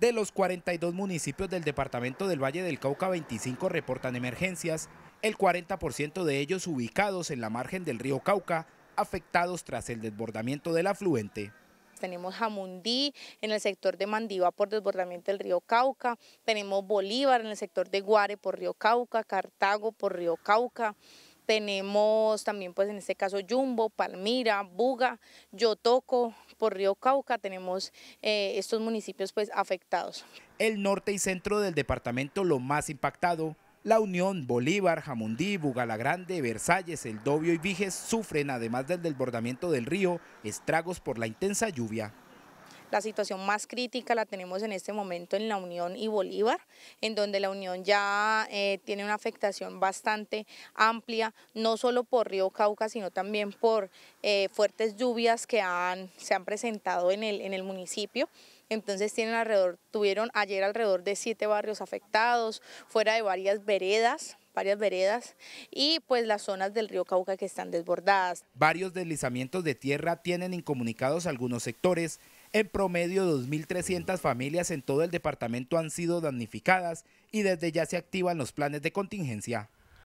De los 42 municipios del departamento del Valle del Cauca, 25 reportan emergencias, el 40% de ellos ubicados en la margen del río Cauca, afectados tras el desbordamiento del afluente. Tenemos Jamundí en el sector de Mandiva por desbordamiento del río Cauca, tenemos Bolívar en el sector de Guare por río Cauca, Cartago por río Cauca, tenemos también pues en este caso Yumbo, Palmira, Buga, Yotoco, por Río Cauca tenemos eh, estos municipios pues afectados. El norte y centro del departamento lo más impactado. La Unión, Bolívar, Jamundí, Buga Grande, Versalles, El Dobio y Viges sufren, además del desbordamiento del río, estragos por la intensa lluvia. La situación más crítica la tenemos en este momento en la Unión y Bolívar, en donde la Unión ya eh, tiene una afectación bastante amplia, no solo por Río Cauca, sino también por eh, fuertes lluvias que han, se han presentado en el, en el municipio. Entonces tienen alrededor, tuvieron ayer alrededor de siete barrios afectados, fuera de varias veredas, varias veredas y pues las zonas del río Cauca que están desbordadas. Varios deslizamientos de tierra tienen incomunicados algunos sectores. En promedio, 2.300 familias en todo el departamento han sido damnificadas y desde ya se activan los planes de contingencia.